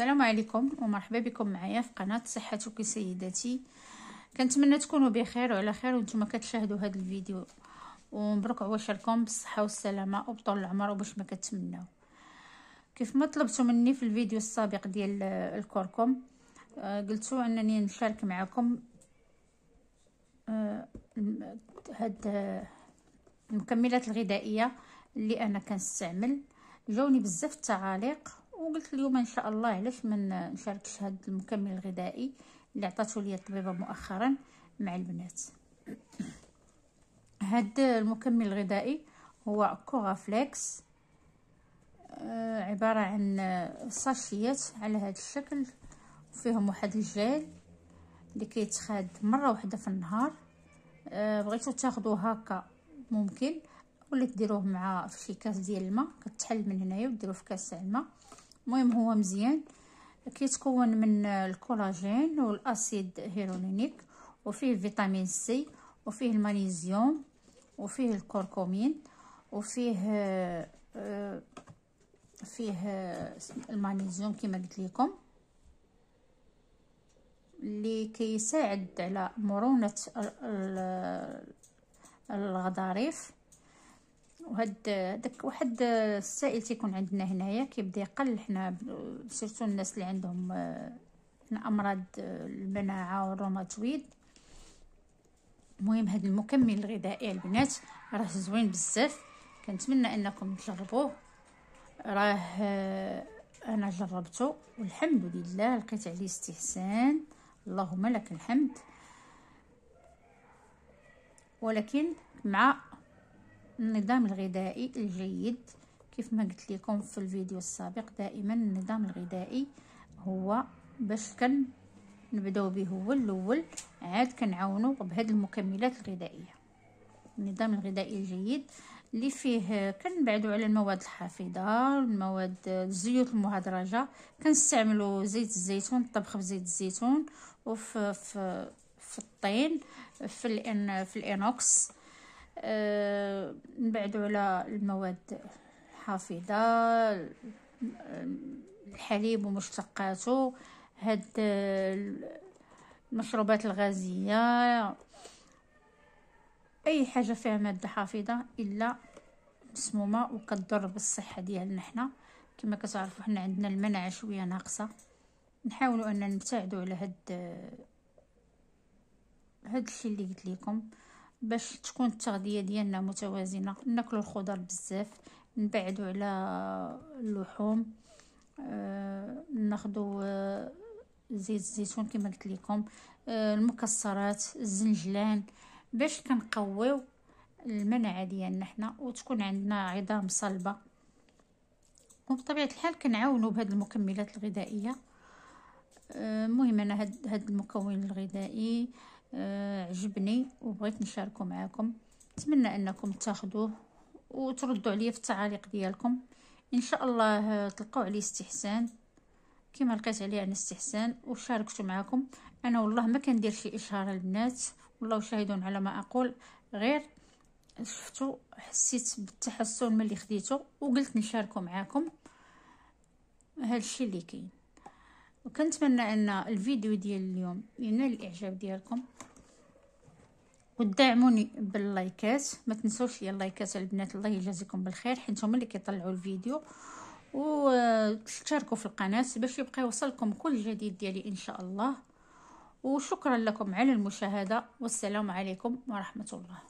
السلام عليكم ومرحبا بكم معايا في قناه صحتك سيداتي كنتمنى تكونوا بخير وعلى خير وانتم كتشاهدوا هذا الفيديو ومبروك عواشركم بالصحه والسلامه وبطول العمر وباش ما كتمنوا كيف ما طلبتوا مني في الفيديو السابق ديال الكركم آه، قلتوا انني نشارك معكم آه، هاد المكملات الغذائيه اللي انا كنستعمل جاوني بزاف التعاليق وقلت اليوم ان شاء الله علاش ما نشاركش هذا المكمل الغذائي اللي عطاته لي الطبيبه مؤخرا مع البنات هذا المكمل الغذائي هو كوغافليكس آه عباره عن ساشيات على هذا الشكل فيهم واحد الجيل اللي كيتخاد مره واحده في النهار آه، بغيتو تاخذوه هكا ممكن ولا ديروه مع في شي كاس ديال الماء كتحل من هنايا وديروه في كاس الماء المهم هو مزيان كيتكون من الكولاجين والاسيد هيرولينيك وفيه فيتامين سي وفيه المغنيسيوم وفيه الكركمين وفيه آه، فيه آه، المغنيسيوم كما قلت لكم اللي كيساعد على مرونه الغضاريف وهاد داك واحد السائل تيكون عندنا هنايا كيبدا يقل حنا سيرتو الناس اللي عندهم آه، امراض آه، المناعه والروماتويد المهم هاد المكمل الغذائي البنات راه زوين بزاف كنتمنى انكم تجربوه راه آه، انا جربته والحمد لله لقيت عليه استحسان اللهم لك الحمد ولكن مع النظام الغذائي الجيد كيف ما قلت لكم في الفيديو السابق دائما النظام الغذائي هو باش كن نبداو به هو الاول عاد كنعاونو بهاد المكملات الغذائيه النظام الغذائي الجيد اللي فيه كنبعدو على المواد الحافظه المواد الزيوت المهدرجه كنستعملو زيت الزيتون الطبخ بزيت الزيتون وفي في, في الطين في الان في الانوكس أه نبعدو على المواد الحافظة الحليب ومشتقاته هاد آه، المشروبات الغازية أي حاجة فيها مادة حافظة إلا مسمومة وكضر بالصحة ديالنا حنا كما كتعرفوا حنا عندنا المناعة شوية ناقصة نحاولوا أننا نبتعدوا على هاد آه، هاد الشيء اللي قلت لكم باش تكون التغذيه ديالنا متوازنه ناكلوا الخضر بزاف نبعدوا على اللحوم آه ناخذوا آه، زيت الزيتون كما قلت لكم آه المكسرات الزنجلان باش كنقويو المناعه ديالنا حنا وتكون عندنا عظام صلبه وبطبيعه الحال كنعاونوا بهاد المكملات الغذائيه آه، المهم انا هاد, هاد المكون الغذائي آه آه، عجبني وبغيت نشاركه معكم نتمنى انكم تاخذوه وتردوا عليا في التعاليق ديالكم ان شاء الله آه، تلقاو عليه استحسان كما لقيت عليه انا استحسان وشاركته معكم انا والله ما كندير شي اشهار للناس والله شاهدون على ما اقول غير شفتو حسيت بالتحسن ملي خديته وقلت نشاركه معاكم هذا الشيء اللي كاين وكنتمنى ان الفيديو ديال اليوم ينال الاعجاب ديالكم ودعموني باللايكات ما تنسوش يا اللايكات البنات الله يجازيكم بالخير حيت هما اللي كيطلعوا الفيديو وتشتركوا في القناه باش يبقى يوصلكم كل جديد ديالي ان شاء الله وشكرا لكم على المشاهده والسلام عليكم ورحمه الله